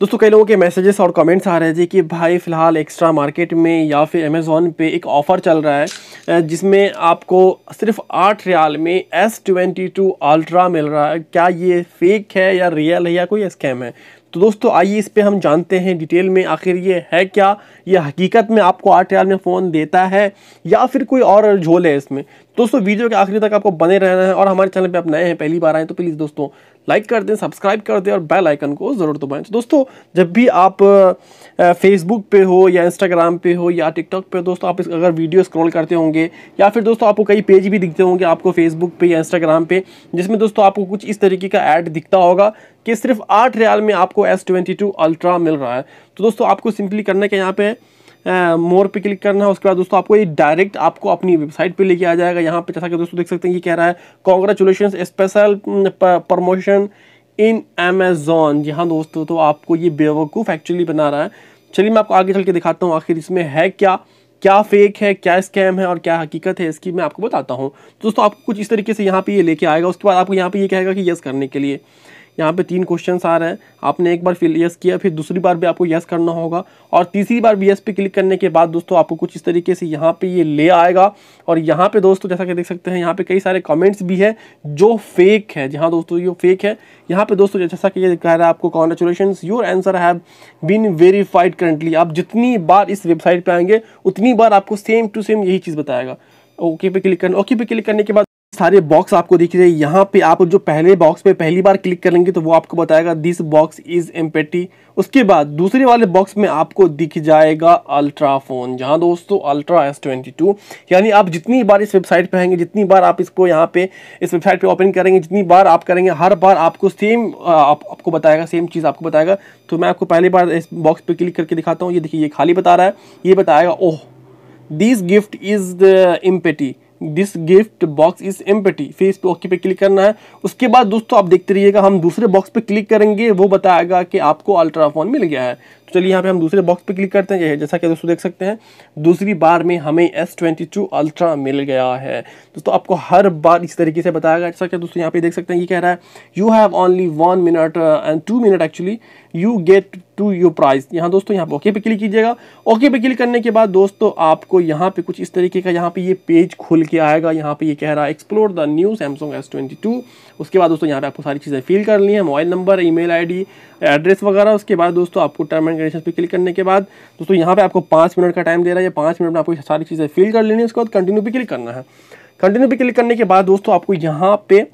दोस्तों कई लोगों के मैसेजेस और कमेंट्स आ रहे थे कि भाई फ़िलहाल एक्स्ट्रा मार्केट में या फिर अमेज़ोन पे एक ऑफ़र चल रहा है जिसमें आपको सिर्फ आठ रियाल में एस ट्वेंटी टू अल्ट्रा मिल रहा है क्या ये फेक है या रियल है या कोई स्कैम है तो दोस्तों आइए इस पर हम जानते हैं डिटेल में आखिर ये है क्या ये हकीकत में आपको आठ रियाल में फ़ोन देता है या फिर कोई और झोल है इसमें दोस्तों वीडियो के आखिरी तक आपको बने रहना है और हमारे चैनल पे आप नए हैं पहली बार आए तो प्लीज़ दोस्तों लाइक कर दें सब्सक्राइब कर दें और बेल आइकन को ज़रूर दबाएं तो दोस्तों जब भी आप फेसबुक पे हो या इंस्टाग्राम पे हो या टिकटॉक पे दोस्तों आप अगर वीडियो स्क्रॉल करते होंगे या फिर दोस्तों आपको कई पेज भी दिखते होंगे आपको फेसबुक पे या इंस्टाग्राम पे जिसमें दोस्तों आपको कुछ इस तरीके का ऐड दिखता होगा कि सिर्फ आठ रियाल में आपको एस ट्वेंटी टू अल्ट्रा मिल रहा है तो दोस्तों आपको सिंपली करना क्या यहाँ पे मोर पे क्लिक करना है उसके बाद दोस्तों आपको ये डायरेक्ट आपको अपनी वेबसाइट पे लेके आ जाएगा यहाँ पे जैसा कि दोस्तों देख सकते हैं ये कह रहा है congratulation special promotion in Amazon यहाँ दोस्तों तो आपको ये बेवकूफ़ एक्चुअली बना रहा है चलिए मैं आपको आगे चल के दिखाता हूँ आखिर इसमें है क्या क्या फेक है क्या स्कैम है और क्या हकीकत है इसकी मैं आपको बताता हूँ दोस्तों आपको कुछ इस तरीके से यहाँ पे ये लेके आएगा उसके बाद आपको यहाँ पे ये कहेगा कि यस करने के लिए यहाँ पे तीन क्वेश्चन आ रहे हैं आपने एक बार फिर यस किया फिर दूसरी बार भी आपको यस करना होगा और तीसरी बार भी यस पे क्लिक करने के बाद दोस्तों आपको कुछ इस तरीके से यहाँ पे ये ले आएगा और यहाँ पे दोस्तों जैसा कि देख सकते हैं यहाँ पे कई सारे कमेंट्स भी है जो फेक है जहाँ दोस्तों ये फेक है यहाँ पे दोस्तों जैसा कि ये कह रहा है आपको congratulation your answer have been verified currently आप जितनी बार इस वेबसाइट पर आएंगे उतनी बार आपको सेम टू सेम यही चीज़ बताएगा ओके पे क्लिक करना ओके पे क्लिक करने के बाद सारे बॉक्स आपको दिख रहे हैं यहाँ पे आप जो पहले बॉक्स पे पहली बार क्लिक करेंगे तो वो आपको बताएगा दिस बॉक्स इज एम्पेटी उसके बाद दूसरे वाले बॉक्स में आपको दिख जाएगा अल्ट्रा फ़ोन जहाँ दोस्तों अल्ट्रा एस ट्वेंटी टू यानी आप जितनी बार इस वेबसाइट पे आएंगे जितनी बार आप इसको यहाँ पे इस वेबसाइट पे ओपन करेंगे जितनी बार आप करेंगे हर बार आपको सेम आप, आपको बताएगा सेम चीज़ आपको बताएगा तो मैं आपको पहली बार इस बॉक्स पर क्लिक करके दिखाता हूँ ये देखिए ये खाली बता रहा है ये बताएगा oh this gift is the empty this gift box is empty फिर इस पर ओके पे क्लिक करना है उसके बाद दोस्तों आप देखते रहिएगा हम दूसरे बॉक्स पे क्लिक करेंगे वो बताएगा कि आपको अल्ट्राफोन मिल गया है तो चलिए यहाँ पे हम दूसरे बॉक्स पे क्लिक करते हैं जैसा कि दोस्तों देख सकते हैं दूसरी बार में हमें एस ट्वेंटी टू अल्ट्रा मिल गया है दोस्तों आपको हर बार इस तरीके से बताएगा जैसा कि दोस्तों यहाँ पे देख सकते हैं ये कह रहा है you have only one minute and two minute actually you get to you prize यहाँ दोस्तों यहाँ पे ओके पे क्लिक कीजिएगा ओके पे क्लिक करने के बाद दोस्तों आपको यहाँ पे कुछ इस तरीके का यहाँ पे ये पेज खुल के आएगा यहाँ पे ये कह रहा है explore the new Samsung S twenty two उसके बाद दोस्तों यहाँ पे आपको सारी चीज़ें फिल कर ली है mobile number I D address वगैरह उसके बाद दोस्तों आपको टर्म एंड कंडीशन पर क्लिक करने के बाद दोस्तों यहाँ पर आपको पाँच मिनट का टाइम दे रहा है पाँच मिनट में आपको सारी चीज़ें फिल कर लेनी है उसके बाद कंटिन्यू पर क्लिक करना है कंटिन्यू पर क्लिक करने के बाद दोस्तों आपको यहाँ पे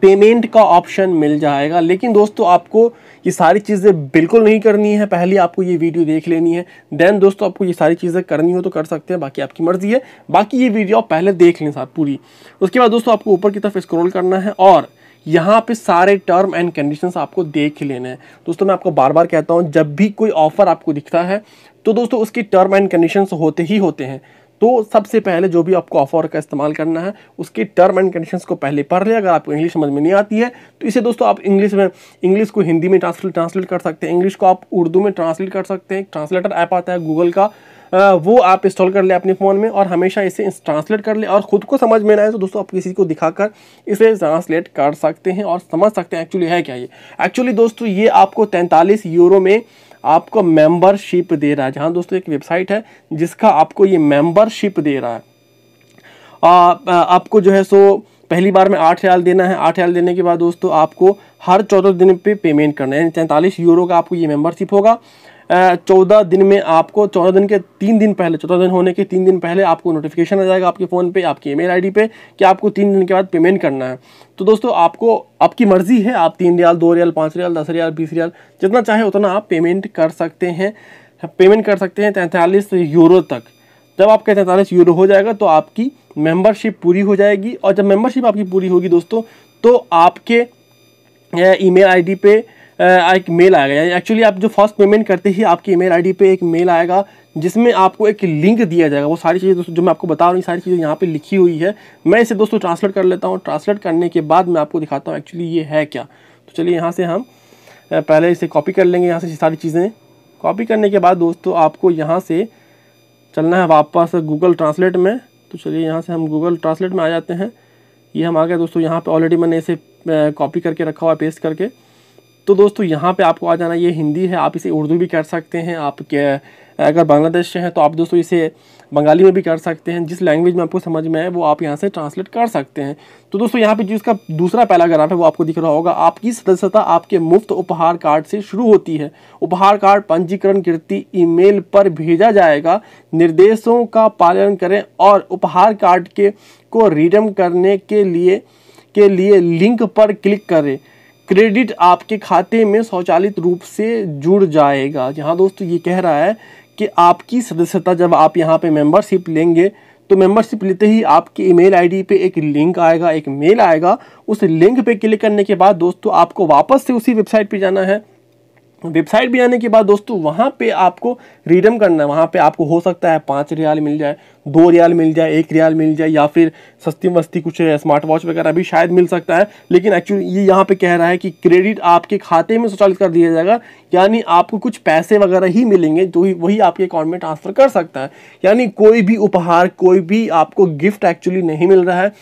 पेमेंट का ऑप्शन मिल जाएगा लेकिन दोस्तों आपको ये सारी चीज़ें बिल्कुल नहीं करनी है पहले आपको ये वीडियो देख लेनी है देन दोस्तों आपको ये सारी चीज़ें करनी हो तो कर सकते हैं बाकी आपकी मर्ज़ी है बाकी ये वीडियो आप पहले देख लें साहब पूरी उसके बाद दोस्तों आपको ऊपर की तरफ स्क्रोल करना है और यहाँ पे सारे टर्म एंड कंडीशंस आपको देख लेने हैं दोस्तों मैं आपको बार बार कहता हूँ जब भी कोई ऑफ़र आपको दिखता है तो दोस्तों उसकी टर्म एंड कंडीशंस होते ही होते हैं तो सबसे पहले जो भी आपको ऑफर का इस्तेमाल करना है उसकी टर्म एंड कंडीशंस को पहले पढ़ लें अगर आपको इंग्लिश समझ में नहीं आती है तो इसे दोस्तों आप इंग्लिश में इंग्लिश को हिंदी में ट्रांसलेट ट्रांसलेट कर सकते हैं इंग्लिश को आप उर्दू में ट्रांसलेट कर सकते हैं ट्रांसलेटर ऐप आता है गूगल का वो आप इंस्टॉल कर लें अपने फ़ोन में और हमेशा इसे ट्रांसलेट कर लें और ख़ुद को समझ में ना आए तो दोस्तों आप किसी को दिखाकर इसे ट्रांसलेट कर सकते हैं और समझ सकते हैं एक्चुअली है क्या ये एक्चुअली दोस्तों ये आपको तैंतालीस यूरो में आपको मेंबरशिप दे रहा है जहाँ दोस्तों एक वेबसाइट है जिसका आपको ये मेंबरशिप दे रहा है आ, आ, आपको जो है सो पहली बार में आठ रियाल देना है आठ रियाल देने के बाद दोस्तों आपको हर चौदह दिन पे पेमेंट करना है यानी तैंतालीस यूरो का आपको ये मेम्बरशिप होगा चौदह दिन में आपको चौदह दिन के तीन दिन पहले चौदह दिन होने के तीन दिन पहले आपको नोटिफिकेशन आ जाएगा आपके फ़ोन पे आपकी ईमेल आईडी पे कि आपको तीन दिन के बाद पेमेंट करना है तो दोस्तों आपको आपकी मर्ज़ी है आप तीन रियाल दो रियाल पाँच रियाल दस रियाल बीस रियाल जितना चाहे उतना आप पेमेंट कर सकते हैं पेमेंट कर सकते हैं तैंतालीस यूरो तक जब आपका तैंतालीस यूरो हो जाएगा तो आपकी मेंबरशिप पूरी हो जाएगी और जब मेंबरशिप आपकी पूरी होगी दोस्तों तो आपके ईमेल आईडी पे एक मेल आएगा यानी एक्चुअली आप जो फर्स्ट पेमेंट करते ही आपकी ईमेल आईडी पे एक मेल आएगा जिसमें आपको एक लिंक दिया जाएगा वो सारी चीज़ें दोस्तों जो मैं आपको बता रहा हूँ सारी चीज़ें यहाँ पे लिखी हुई है मैं इसे दोस्तों ट्रांसलेट कर लेता हूँ ट्रांसलेट करने के बाद मैं आपको दिखाता हूँ एक्चुअली ये है क्या तो चलिए यहाँ से हम पहले इसे कॉपी कर लेंगे यहाँ से सारी चीज़ें कॉपी करने के बाद दोस्तों आपको यहाँ से चलना है वापस गूगल ट्रांसलेट में तो चलिए यहाँ से हम गूगल ट्रांसलेट में आ जाते हैं ये हम आ गए दोस्तों यहाँ पे ऑलरेडी मैंने इसे कॉपी करके रखा हुआ पेस्ट करके तो दोस्तों यहाँ पे आपको आ जाना ये हिंदी है आप इसे उर्दू भी कर सकते हैं आप अगर बांग्लादेश से हैं तो आप दोस्तों इसे बंगाली में भी कर सकते हैं जिस लैंग्वेज में आपको समझ में आए वो आप यहाँ से ट्रांसलेट कर सकते हैं तो दोस्तों यहाँ पे जो इसका दूसरा पैराग्राफ है वो आपको दिख रहा होगा आपकी सदस्यता आपके मुफ्त उपहार कार्ड से शुरू होती है उपहार कार्ड पंजीकरण कृति ईमेल पर भेजा जाएगा निर्देशों का पालन करें और उपहार कार्ड के को रिडम करने के लिए के लिए लिंक पर क्लिक करें क्रेडिट आपके खाते में स्वचालित रूप से जुड़ जाएगा यहाँ दोस्तों ये कह रहा है कि आपकी सदस्यता जब आप यहाँ पे मेंबरशिप लेंगे तो मेंबरशिप लेते ही आपके ईमेल आईडी पे एक लिंक आएगा एक मेल आएगा उस लिंक पे क्लिक करने के बाद दोस्तों आपको वापस से उसी वेबसाइट पे जाना है वेबसाइट पर आने के बाद दोस्तों वहाँ पे आपको रिडम करना है वहाँ पे आपको हो सकता है पाँच रियाल मिल जाए दो रियाल मिल जाए एक रियाल मिल जाए या फिर सस्ती मस्ती कुछ स्मार्ट वॉच वगैरह भी शायद मिल सकता है लेकिन एक्चुअली ये यहाँ पे कह रहा है कि क्रेडिट आपके खाते में स्वचालित कर दिया जाएगा यानी आपको कुछ पैसे वगैरह ही मिलेंगे जो तो ही वही आपके अकाउंट में ट्रांसफ़र कर सकता है यानी कोई भी उपहार कोई भी आपको गिफ्ट एक्चुअली नहीं मिल रहा है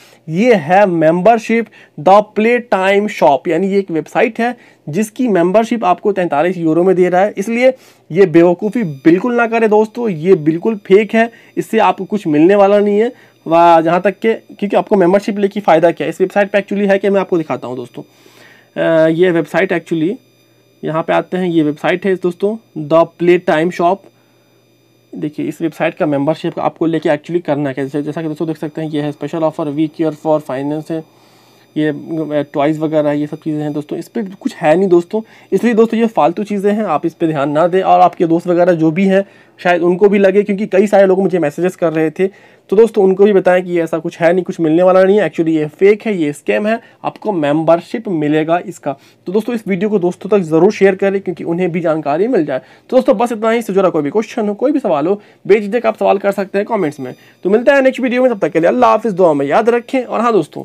ये है membership the play time shop यानी ये एक वेबसाइट है जिसकी मेंबरशिप आपको तैंतालीस यूरो में दे रहा है इसलिए ये बेवकूफ़ी बिल्कुल ना करें दोस्तों ये बिल्कुल फेक है इससे आपको कुछ मिलने वाला नहीं है व जहाँ तक के क्योंकि आपको मेम्बरशिप लेके फ़ायदा क्या है इस वेबसाइट पे एक्चुअली है कि मैं आपको दिखाता हूँ दोस्तों ये वेबसाइट एक्चुअली यहाँ पे आते हैं ये वेबसाइट है दोस्तों द प्ले टाइम शॉप देखिए इस वेबसाइट का मेंबरशिप आपको लेके एक्चुअली करना है जैसा कि दोस्तों देख सकते हैं ये है special offer we care for finance है ये टॉयज़ वगैरह ये सब चीज़ें हैं दोस्तों इस पर कुछ है नहीं दोस्तों इसलिए दोस्तों ये फालतू चीज़ें हैं आप इस पर ध्यान ना दें और आपके दोस्त वगैरह जो भी हैं शायद उनको भी लगे क्योंकि कई सारे लोग मुझे मैसेजेस कर रहे थे तो दोस्तों उनको भी बताएं कि ऐसा कुछ है नहीं कुछ मिलने वाला नहीं है एक्चुअली ये फेक है ये स्कैम है आपको मेंबरशिप मिलेगा इसका तो दोस्तों इस वीडियो को दोस्तों तक ज़रूर शेयर करें क्योंकि उन्हें भी जानकारी मिल जाए तो दोस्तों बस इतना ही इससे जुड़ा कोई भी क्वेश्चन हो कोई भी सवाल हो बेझिझक आप सवाल कर सकते हैं कॉमेंट्स में तो मिलता है नेक्स्ट वीडियो में तब तक के लिए अल्लाह हाफिस दुआ में याद रखें और हाँ दोस्तों